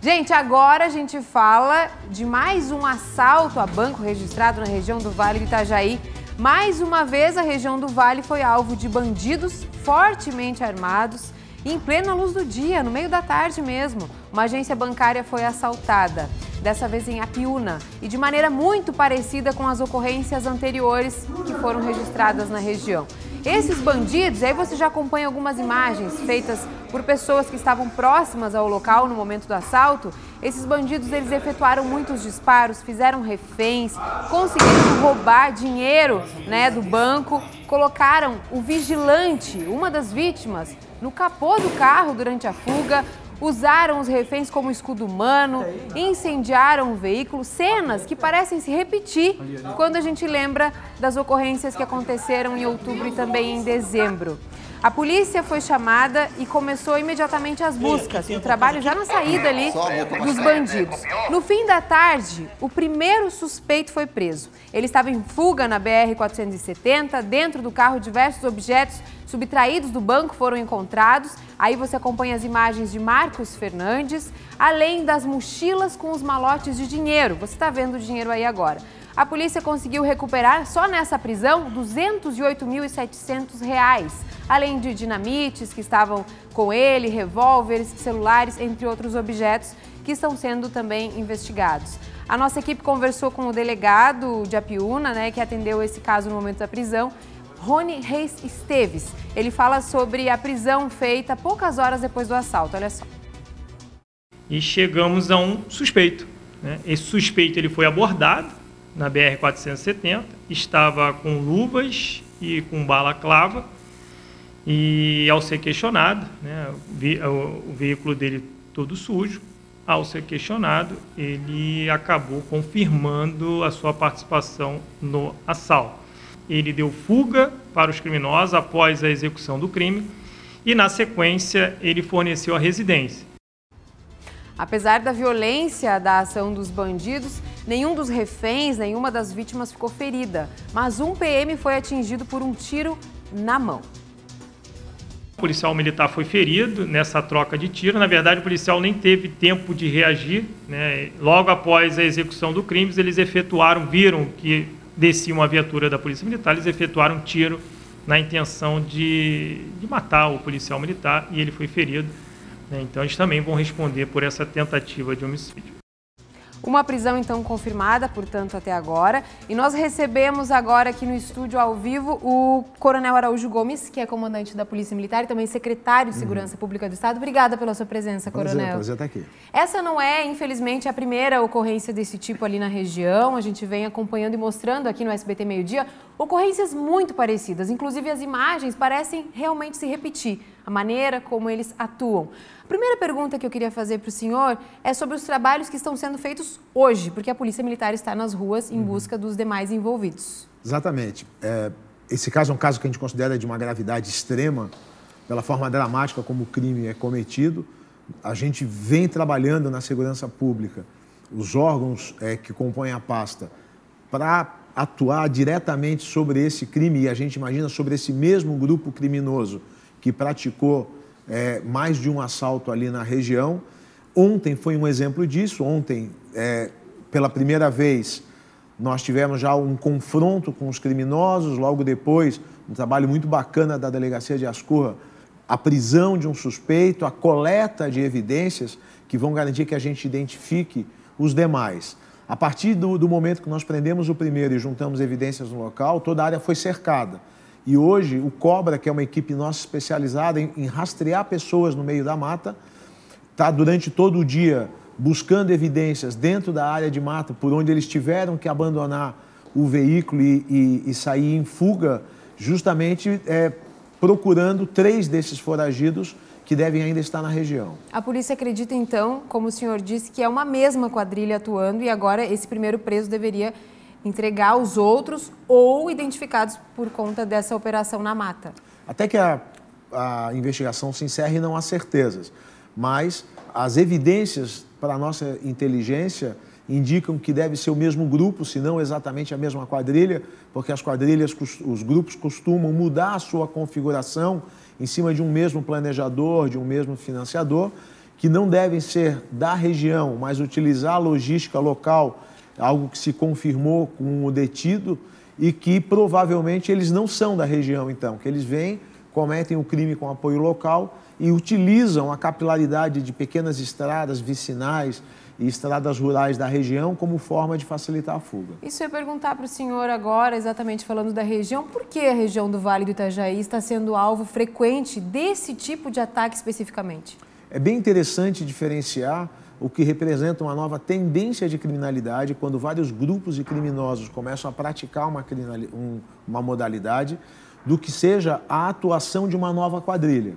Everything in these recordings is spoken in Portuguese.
Gente, agora a gente fala de mais um assalto a banco registrado na região do Vale do Itajaí. Mais uma vez, a região do Vale foi alvo de bandidos fortemente armados em plena luz do dia, no meio da tarde mesmo. Uma agência bancária foi assaltada, dessa vez em Apiúna, e de maneira muito parecida com as ocorrências anteriores que foram registradas na região. Esses bandidos, aí você já acompanha algumas imagens feitas por pessoas que estavam próximas ao local no momento do assalto. Esses bandidos, eles efetuaram muitos disparos, fizeram reféns, conseguiram roubar dinheiro, né, do banco, colocaram o vigilante, uma das vítimas, no capô do carro durante a fuga, usaram os reféns como escudo humano, incendiaram o veículo, cenas que parecem se repetir quando a gente lembra das ocorrências que aconteceram em outubro e também em dezembro. A polícia foi chamada e começou imediatamente as buscas. O trabalho já na saída ali dos né? bandidos. No fim da tarde, o primeiro suspeito foi preso. Ele estava em fuga na BR-470. Dentro do carro, diversos objetos subtraídos do banco foram encontrados. Aí você acompanha as imagens de Marcos Fernandes, além das mochilas com os malotes de dinheiro. Você está vendo o dinheiro aí agora. A polícia conseguiu recuperar só nessa prisão R$ 208.700, além de dinamites que estavam com ele, revólveres, celulares, entre outros objetos que estão sendo também investigados. A nossa equipe conversou com o delegado de Apiúna, né, que atendeu esse caso no momento da prisão, Rony Reis Esteves. Ele fala sobre a prisão feita poucas horas depois do assalto. Olha só. E chegamos a um suspeito. Né? Esse suspeito ele foi abordado na BR-470, estava com luvas e com balaclava, e ao ser questionado, né, o, o veículo dele todo sujo, ao ser questionado, ele acabou confirmando a sua participação no assalto. Ele deu fuga para os criminosos após a execução do crime e, na sequência, ele forneceu a residência. Apesar da violência da ação dos bandidos, Nenhum dos reféns, nenhuma das vítimas ficou ferida, mas um PM foi atingido por um tiro na mão. O policial militar foi ferido nessa troca de tiro. Na verdade, o policial nem teve tempo de reagir. Né? Logo após a execução do crime, eles efetuaram, viram que descia uma viatura da Polícia Militar, eles efetuaram um tiro na intenção de, de matar o policial militar e ele foi ferido. Né? Então, eles também vão responder por essa tentativa de homicídio. Uma prisão então confirmada, portanto, até agora. E nós recebemos agora aqui no estúdio ao vivo o Coronel Araújo Gomes, que é comandante da Polícia Militar e também secretário de uhum. Segurança uhum. Pública do Estado. Obrigada pela sua presença, prazer, Coronel. Prazer estar tá aqui. Essa não é, infelizmente, a primeira ocorrência desse tipo ali na região. A gente vem acompanhando e mostrando aqui no SBT Meio Dia ocorrências muito parecidas. Inclusive, as imagens parecem realmente se repetir a maneira como eles atuam. A primeira pergunta que eu queria fazer para o senhor é sobre os trabalhos que estão sendo feitos hoje, porque a Polícia Militar está nas ruas em uhum. busca dos demais envolvidos. Exatamente. É, esse caso é um caso que a gente considera de uma gravidade extrema, pela forma dramática como o crime é cometido. A gente vem trabalhando na segurança pública, os órgãos é, que compõem a pasta, para atuar diretamente sobre esse crime e a gente imagina sobre esse mesmo grupo criminoso que praticou é, mais de um assalto ali na região. Ontem foi um exemplo disso. Ontem, é, pela primeira vez, nós tivemos já um confronto com os criminosos. Logo depois, um trabalho muito bacana da Delegacia de Ascurra, a prisão de um suspeito, a coleta de evidências que vão garantir que a gente identifique os demais. A partir do, do momento que nós prendemos o primeiro e juntamos evidências no local, toda a área foi cercada. E hoje, o Cobra, que é uma equipe nossa especializada em, em rastrear pessoas no meio da mata, está durante todo o dia buscando evidências dentro da área de mata, por onde eles tiveram que abandonar o veículo e, e, e sair em fuga, justamente é, procurando três desses foragidos que devem ainda estar na região. A polícia acredita, então, como o senhor disse, que é uma mesma quadrilha atuando e agora esse primeiro preso deveria entregar aos outros ou identificados por conta dessa operação na mata. Até que a, a investigação se encerre, não há certezas, mas as evidências para a nossa inteligência indicam que deve ser o mesmo grupo, se não exatamente a mesma quadrilha, porque as quadrilhas, os grupos costumam mudar a sua configuração em cima de um mesmo planejador, de um mesmo financiador, que não devem ser da região, mas utilizar a logística local algo que se confirmou com o detido e que provavelmente eles não são da região, então, que eles vêm, cometem o um crime com apoio local e utilizam a capilaridade de pequenas estradas vicinais e estradas rurais da região como forma de facilitar a fuga. Isso eu ia perguntar para o senhor agora, exatamente falando da região, por que a região do Vale do Itajaí está sendo alvo frequente desse tipo de ataque especificamente? É bem interessante diferenciar o que representa uma nova tendência de criminalidade, quando vários grupos de criminosos começam a praticar uma, um, uma modalidade, do que seja a atuação de uma nova quadrilha.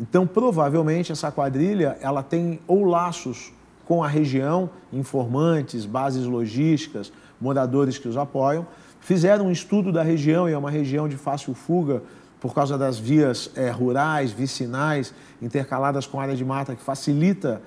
Então, provavelmente, essa quadrilha ela tem ou laços com a região, informantes, bases logísticas, moradores que os apoiam. Fizeram um estudo da região, e é uma região de fácil fuga por causa das vias é, rurais, vicinais, intercaladas com área de mata, que facilita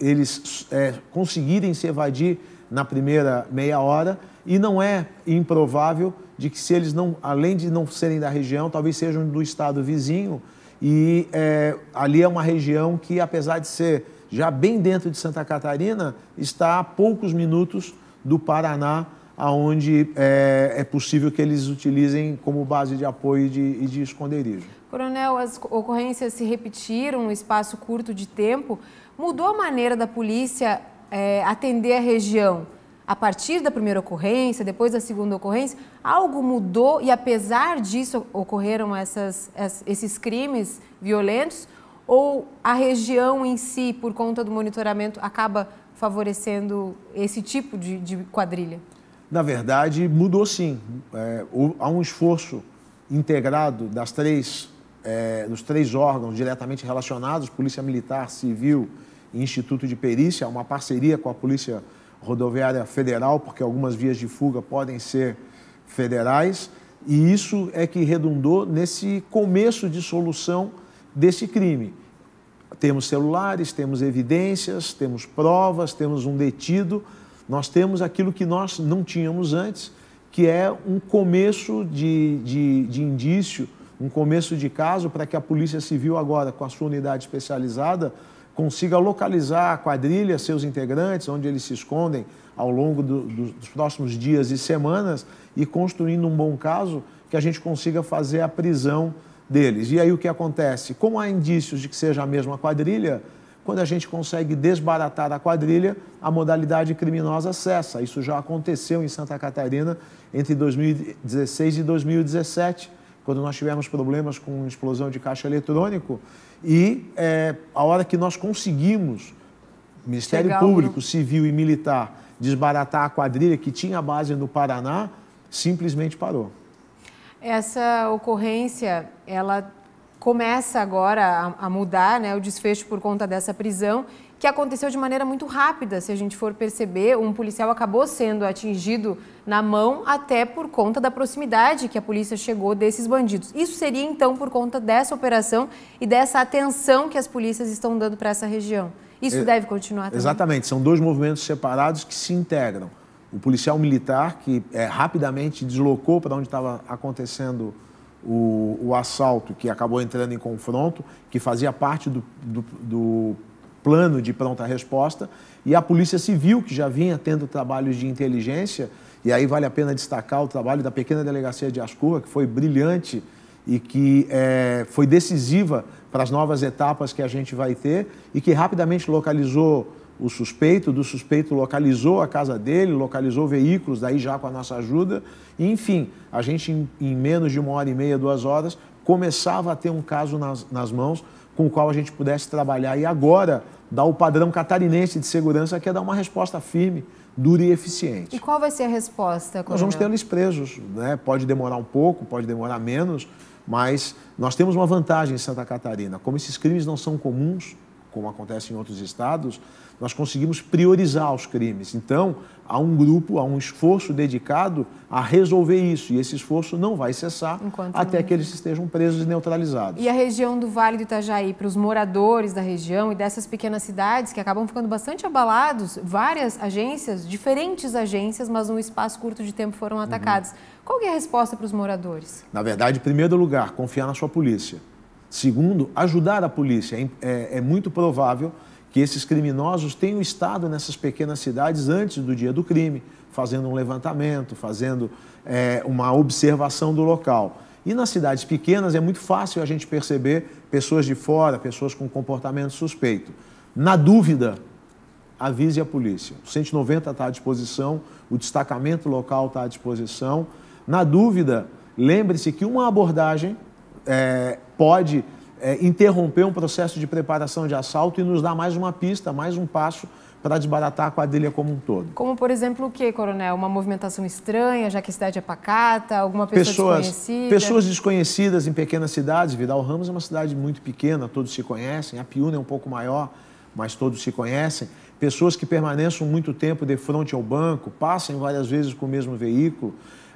eles é, conseguirem se evadir na primeira meia hora e não é improvável de que se eles não, além de não serem da região, talvez sejam do estado vizinho e é, ali é uma região que, apesar de ser já bem dentro de Santa Catarina, está a poucos minutos do Paraná, aonde é, é possível que eles utilizem como base de apoio e de, de esconderijo. Coronel, as ocorrências se repetiram um espaço curto de tempo. Mudou a maneira da polícia é, atender a região a partir da primeira ocorrência, depois da segunda ocorrência? Algo mudou e, apesar disso, ocorreram essas, esses crimes violentos? Ou a região em si, por conta do monitoramento, acaba favorecendo esse tipo de, de quadrilha? Na verdade, mudou sim. É, há um esforço integrado das três é, nos três órgãos diretamente relacionados, Polícia Militar, Civil e Instituto de Perícia, uma parceria com a Polícia Rodoviária Federal, porque algumas vias de fuga podem ser federais, e isso é que redundou nesse começo de solução desse crime. Temos celulares, temos evidências, temos provas, temos um detido, nós temos aquilo que nós não tínhamos antes, que é um começo de, de, de indício um começo de caso para que a Polícia Civil, agora, com a sua unidade especializada, consiga localizar a quadrilha, seus integrantes, onde eles se escondem ao longo do, dos próximos dias e semanas e construindo um bom caso que a gente consiga fazer a prisão deles. E aí o que acontece? Como há indícios de que seja a mesma quadrilha, quando a gente consegue desbaratar a quadrilha, a modalidade criminosa cessa. Isso já aconteceu em Santa Catarina entre 2016 e 2017 quando nós tivemos problemas com explosão de caixa eletrônico, e é, a hora que nós conseguimos, Ministério Legal, Público, Civil e Militar, desbaratar a quadrilha que tinha base no Paraná, simplesmente parou. Essa ocorrência, ela começa agora a, a mudar, né, o desfecho por conta dessa prisão que aconteceu de maneira muito rápida. Se a gente for perceber, um policial acabou sendo atingido na mão, até por conta da proximidade que a polícia chegou desses bandidos. Isso seria então por conta dessa operação e dessa atenção que as polícias estão dando para essa região. Isso é, deve continuar também. Exatamente, são dois movimentos separados que se integram. O policial militar, que é, rapidamente deslocou para onde estava acontecendo o, o, assalto, que acabou entrando em confronto, que fazia parte do, do, do plano de pronta resposta, e a Polícia Civil, que já vinha tendo trabalhos de inteligência, e aí vale a pena destacar o trabalho da pequena delegacia de Ascua, que foi brilhante e que é, foi decisiva para as novas etapas que a gente vai ter e que rapidamente localizou o suspeito, do suspeito localizou a casa dele, localizou veículos, daí já com a nossa ajuda. E, enfim, a gente, em, em, menos de uma hora e meia, duas horas, começava a ter um caso nas, nas mãos com o qual a gente pudesse trabalhar e agora dar o padrão catarinense de segurança, que é dar uma resposta firme, dura e eficiente. E qual vai ser a resposta? Coronel? Nós vamos ter eles presos. Né? Pode demorar um pouco, pode demorar menos, mas nós temos uma vantagem em Santa Catarina. Como esses crimes não são comuns, como acontece em outros estados, nós conseguimos priorizar os crimes. Então, há um grupo, há um esforço dedicado a resolver isso. E esse esforço não vai cessar Enquanto até não... que eles estejam presos e neutralizados. E a região do Vale do Itajaí, para os moradores da região e dessas pequenas cidades que acabam ficando bastante abalados, várias agências, diferentes agências, mas num espaço curto de tempo foram uhum. atacadas. Uhum. Qual é a resposta para os moradores? Na verdade, em primeiro lugar, confiar na sua polícia. Segundo, ajudar a polícia. É, é, é, muito provável que esses criminosos tenham estado nessas pequenas cidades antes do dia do crime, fazendo um levantamento, fazendo é, uma observação do local. E nas cidades pequenas é muito fácil a gente perceber pessoas de fora, pessoas com comportamento suspeito. Na dúvida, avise a polícia. O 190 está à disposição, o destacamento local está à disposição. Na dúvida, lembre-se que uma abordagem é, pode é, interromper um processo de preparação de assalto e nos dar mais uma pista, mais um passo para desbaratar a quadrilha como um todo. Como, por exemplo, o que, coronel? Uma movimentação estranha, já que a cidade é pacata, alguma pessoa pessoas, desconhecida? Pessoas desconhecidas em pequenas cidades. Vidal Ramos é uma cidade muito pequena, todos se conhecem. A Piúna é um pouco maior, mas todos se conhecem. Pessoas que permaneçam muito tempo de frente ao banco, passam várias vezes com o mesmo veículo.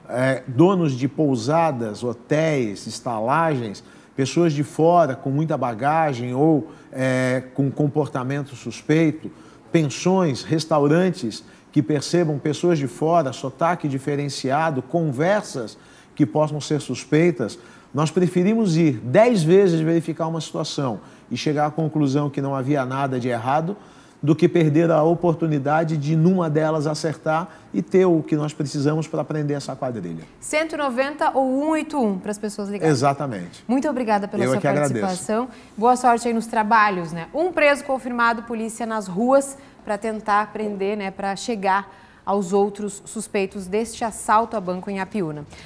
É, donos de pousadas, hotéis, estalagens pessoas de fora com muita bagagem ou é, com comportamento suspeito, pensões, restaurantes que percebam pessoas de fora, sotaque diferenciado, conversas que possam ser suspeitas, nós preferimos ir dez vezes verificar uma situação e chegar à conclusão que não havia nada de errado do que perder a oportunidade de, numa delas, acertar e ter o que nós precisamos para aprender essa quadrilha. 190 ou 181 para as pessoas ligarem. Exatamente. Muito obrigada pela Eu é sua é participação. Agradeço. Boa sorte aí nos trabalhos, né? Um preso confirmado, polícia nas ruas para tentar prender, né, para chegar aos outros suspeitos deste assalto a banco em Apiúna.